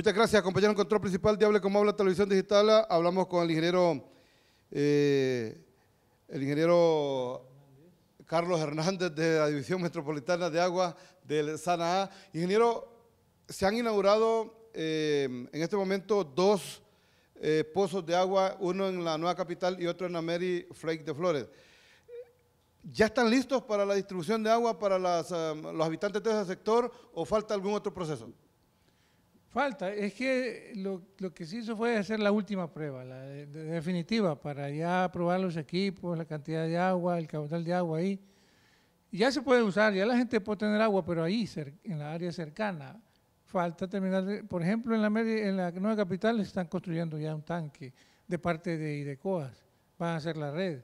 Muchas gracias, compañero control principal de como Habla Televisión Digital. Hablamos con el ingeniero, eh, el ingeniero Carlos Hernández de la División Metropolitana de Agua del SANA Ingeniero, se han inaugurado eh, en este momento dos eh, pozos de agua, uno en la nueva capital y otro en la Mary Flake de Flores. ¿Ya están listos para la distribución de agua para los habitantes de ese sector o falta algún otro proceso? Falta, es que lo, que se hizo fue hacer la última prueba, la definitiva, para ya probar los equipos, la cantidad de agua, el caudal de agua ahí. ya se puede usar, ya la gente puede tener agua, pero ahí, en la área cercana, falta terminar. por ejemplo, en la, en la nueva capital están construyendo ya un tanque de parte de Idecoas, van a hacer la red.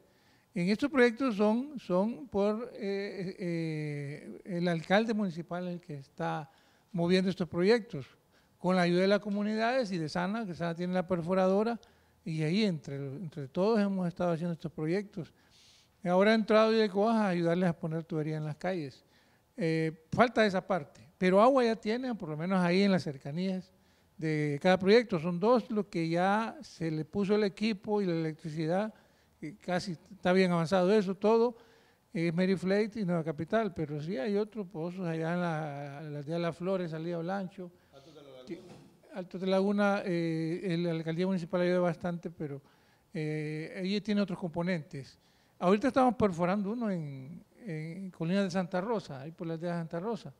En estos proyectos son, por eh, eh, eh, el alcalde municipal el que está moviendo estos proyectos con la ayuda de las comunidades y de Sana, que Sana tiene la perforadora, y ahí entre, entre todos hemos estado haciendo estos proyectos. Ahora ha entrado y Coaja a ayudarles a poner tubería en las calles. Eh, falta esa parte, pero agua ya tienen, por lo menos ahí en las cercanías de cada proyecto. Son dos los que ya se le puso el equipo y la electricidad, casi está bien avanzado eso todo, es Mary Flake y Nueva Capital, pero sí hay otros pozos allá en la, en de las Flores, Salida Blancho, Alto de Laguna, eh, la alcaldía municipal ayuda bastante, pero eh, ella tiene otros componentes. Ahorita estamos perforando uno en, en Colina de Santa Rosa, ahí por la aldea de Santa Rosa.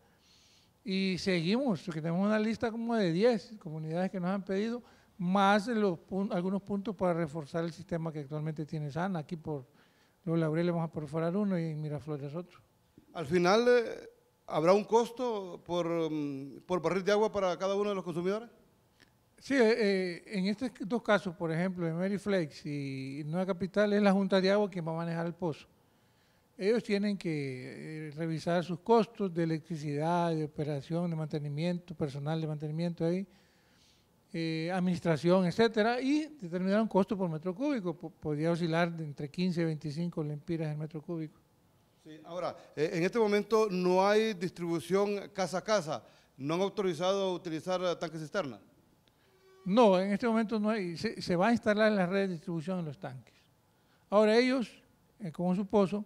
Y seguimos, porque tenemos una lista como de 10 comunidades que nos han pedido, más algunos puntos para reforzar el sistema que actualmente tiene SANA. Aquí por Los Laureles vamos a perforar uno y en Miraflores otro. Al final... Eh, ¿Habrá un costo mm, por, barril de agua para cada uno de los consumidores? Sí, eh, eh, en estos dos casos, por ejemplo, en Mary y Nueva Capital, es la Junta de Agua quien va a manejar el pozo. Ellos tienen que eh, revisar sus costos de electricidad, de operación, de mantenimiento, personal de mantenimiento ahí, administración, etcétera, y determinar un costo por metro cúbico. Podría oscilar entre 15 y 25 lempiras el metro cúbico ahora, eh, en este momento no hay distribución casa a casa. ¿No han autorizado utilizar eh, tanques externos? No, en este momento no hay. Se, va a instalar la red de distribución de los tanques. Ahora ellos, eh, como suposo,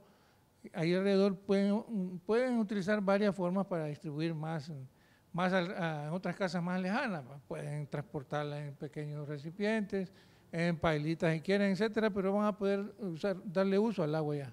su ahí alrededor pueden, mm, pueden utilizar varias formas para distribuir más, mm, más a, otras casas más lejanas. Pueden transportarla en pequeños recipientes, en pailitas si quieren, etcétera, pero van a poder usar, darle uso al agua ya.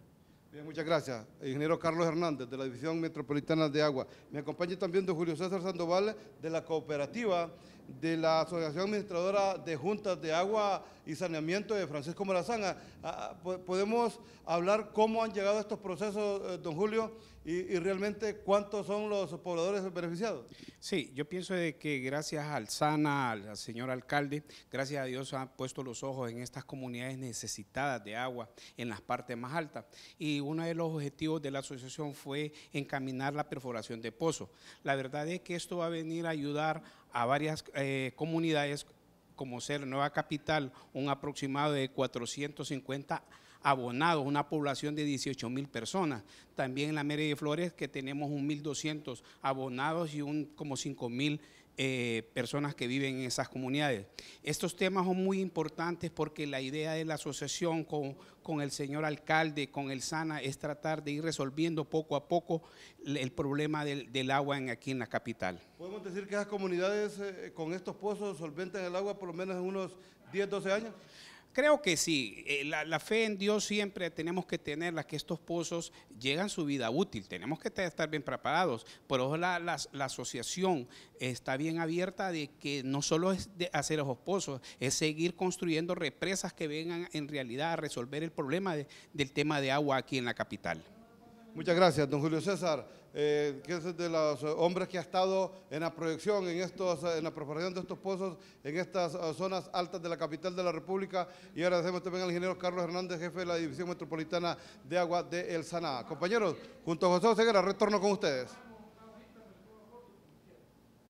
Bien, muchas gracias. ingeniero Carlos Hernández, de la División Metropolitana de Agua. Me acompaña también don Julio César Sandoval, de la Cooperativa de la Asociación Administradora de Juntas de Agua y Saneamiento de Francisco Morazán. Ah, ah, podemos hablar cómo han llegado estos procesos, eh, don Julio, y, realmente cuántos son los pobladores beneficiados. Sí, yo pienso de que gracias al SANA, al señor alcalde, gracias a Dios han puesto los ojos en estas comunidades necesitadas de agua en las partes más altas. Y uno de los objetivos de la asociación fue encaminar la perforación de pozos. La verdad es que esto va a venir a ayudar a varias eh, comunidades como ser Nueva Capital, un aproximado de 450 abonados, una población de 18 mil personas. También en la Mérida de Flores que tenemos 1.200 abonados y un como 5.000 mil eh, personas que viven en esas comunidades. Estos temas son muy importantes porque la idea de la asociación con, con, el señor alcalde, con el SANA, es tratar de ir resolviendo poco a poco el, problema del, del agua en, aquí en la capital. ¿Podemos decir que esas comunidades eh, con estos pozos solventan el agua por lo menos en unos 10, 12 años? Creo que sí, eh, la, fe en Dios siempre tenemos que tenerla, que estos pozos llegan su vida útil, tenemos que estar bien preparados. Por eso la, la, asociación está bien abierta de que no solo es de hacer los pozos, es seguir construyendo represas que vengan en realidad a resolver el problema del tema de agua aquí en la capital. Muchas gracias, don Julio César. Eh, que es de los eh, hombres que ha estado en la proyección, en, estos, eh, en la perforación de estos pozos, en estas zonas altas de la capital de la República. Y agradecemos también al ingeniero Carlos Hernández, jefe de la División Metropolitana de Agua de El Saná. Compañeros, junto a José Oseguera, retorno con ustedes.